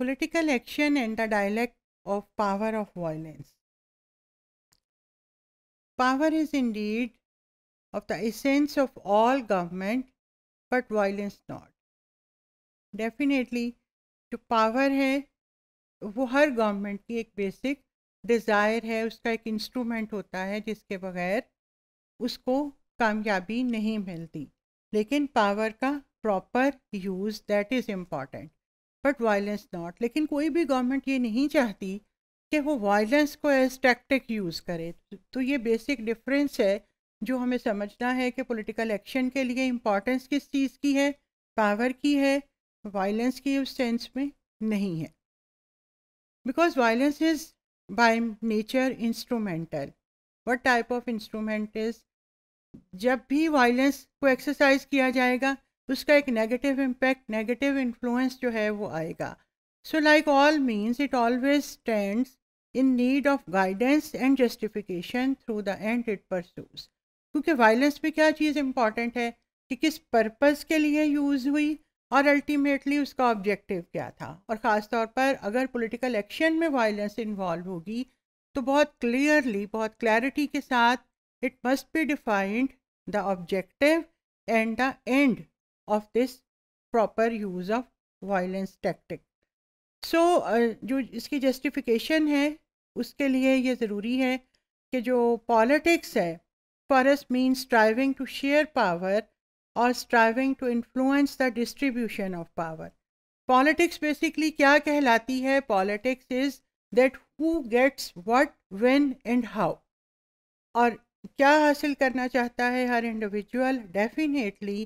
political action and the dialect of power of violence. Power is indeed of the essence of all government, but violence not. Definitely जो power है वो हर government की एक basic desire है उसका एक instrument होता है जिसके बगैर उसको कामयाबी नहीं मिलती लेकिन पावर का proper use that is important but violence not लेकिन कोई भी गवर्नमेंट ये नहीं चाहती कि वो वायलेंस को एज टैक्टिक यूज़ करे तो ये बेसिक डिफरेंस है जो हमें समझना है कि पॉलिटिकल एक्शन के लिए इम्पॉर्टेंस किस चीज़ की है पावर की है वायलेंस की उस सेंस में नहीं है because violence is by nature instrumental what type of instrument is जब भी वायलेंस को एक्सरसाइज किया जाएगा उसका एक नेगेटिव इम्पैक्ट नेगेटिव इन्फ्लुएंस जो है वो आएगा so like all means it always stand in need of guidance and justification through the end it pursues क्योंकि वायलेंस में क्या चीज़ इम्पॉर्टेंट है कि किस पर्पज़ के लिए यूज़ हुई और अल्टीमेटली उसका ऑब्जेक्टिव क्या था और ख़ास तौर पर अगर पॉलिटिकल एक्शन में वायलेंस इन्वॉल्व होगी तो बहुत क्लियरली बहुत क्लैरिटी के साथ it must be defined the objective and the end of this proper use of violence tactic. So so, uh, जो इसकी जस्टिफिकेशन है उसके लिए ये ज़रूरी है कि जो पॉलिटिक्स है for us mean striving to share power और striving to influence the distribution of power politics basically क्या कहलाती है politics is that who gets what when and how और क्या हासिल करना चाहता है हर individual definitely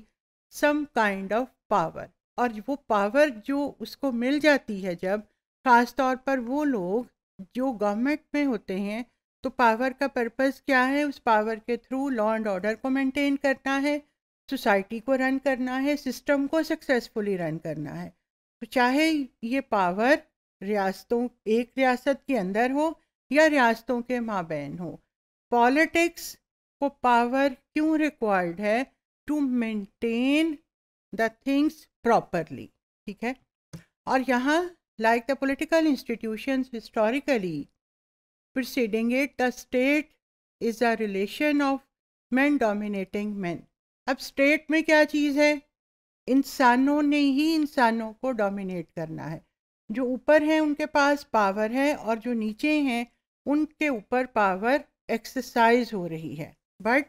some kind of power और वो पावर जो उसको मिल जाती है जब ख़ास तौर पर वो लोग जो गवर्नमेंट में होते हैं तो पावर का पर्पस क्या है उस पावर के थ्रू लॉ एंड ऑर्डर को मेंटेन करना है सोसाइटी को रन करना है सिस्टम को सक्सेसफुली रन करना है तो चाहे ये पावर रियासतों एक रियासत के अंदर हो या रियासतों के माबेन हो पॉलिटिक्स को पावर क्यों रिक्वायर्ड है to maintain the things properly ठीक है और यहाँ like the political institutions historically proceeding it the state is a relation of man dominating man अब स्टेट में क्या चीज़ है इंसानों ने ही इंसानों को डोमिनेट करना है जो ऊपर हैं उनके पास पावर है और जो नीचे हैं उनके ऊपर पावर एक्सरसाइज हो रही है but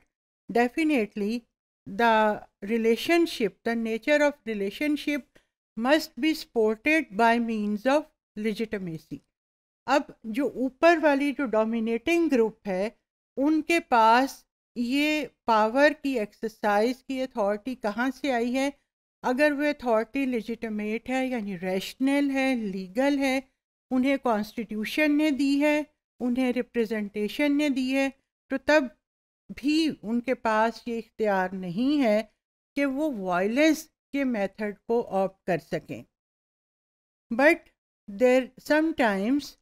definitely the relationship, the nature of relationship must be supported by means of legitimacy. अब जो ऊपर वाली जो डोमिनेटिंग ग्रुप है उनके पास ये पावर की एक्सरसाइज की अथॉरिटी कहाँ से आई है अगर वो अथॉरिटी लिजिटमेट है यानी रैशनल है लीगल है उन्हें कॉन्स्टिट्यूशन ने दी है उन्हें रिप्रेजेंटेशन ने दी है तो तब भी उनके पास ये इख्तियार नहीं है कि वो वायलेंस के मेथड को ऑप्ट कर सकें but there sometimes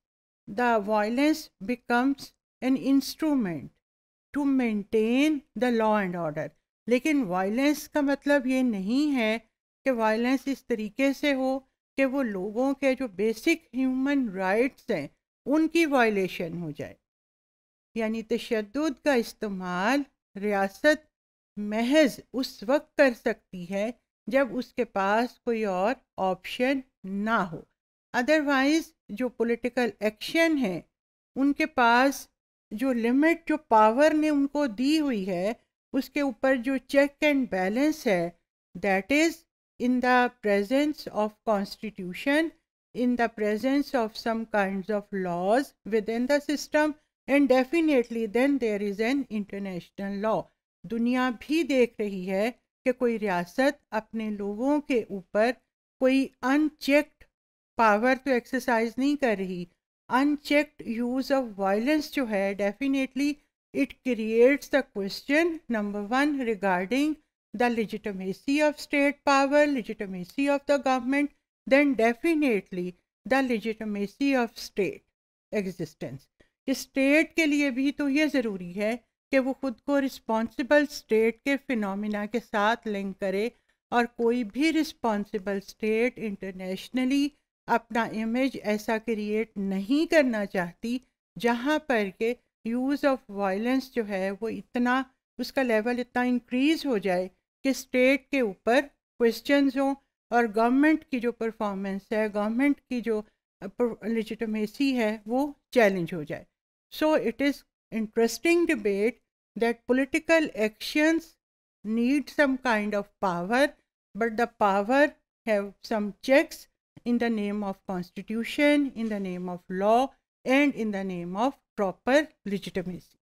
the violence becomes an instrument to maintain the law and order लेकिन वायलेंस का मतलब ये नहीं है कि वायलेंस इस तरीके से हो कि वो लोगों के जो बेसिक ह्यूमन राइट्स हैं उनकी वायलेशन हो जाए यानी तशद का इस्तेमाल रियासत महज उस वक्त कर सकती है जब उसके पास कोई और ऑप्शन ना हो अदरवाइज जो पॉलिटिकल एक्शन है उनके पास जो लिमिट जो पावर ने उनको दी हुई है उसके ऊपर जो चेक एंड बैलेंस है that is in the presence of constitution in the presence of some kind of laws within the system and definitely then there is an international law दुनिया भी देख रही है कि कोई रियासत अपने लोगों के ऊपर कोई अनचेक्ड पावर तो एक्सरसाइज नहीं कर रही अनचेक्ड यूज़ ऑफ वायलेंस जो है definitely it creates the question number one regarding the legitimacy of state power legitimacy of the government then definitely the legitimacy of state existence state के लिए भी तो ये ज़रूरी है कि वो खुद को रिस्पॉन्सिबल स्टेट के फिनमिना के साथ लिंक करे और कोई भी रिस्पॉन्सिबल स्टेट इंटरनेशनली अपना इमेज ऐसा क्रिएट नहीं करना चाहती जहाँ पर के यूज़ ऑफ वायलेंस जो है वो इतना उसका लेवल इतना इंक्रीज़ हो जाए कि स्टेट के ऊपर क्वेश्चंस हों और गवर्नमेंट की जो परफॉर्मेंस है गवर्नमेंट की जो लिजिटमेसी है वो चैलेंज हो जाए so it is interesting debate that political actions need some kind of power but the power have some checks in the name of constitution in the name of law and in the name of proper लिजिटमेसी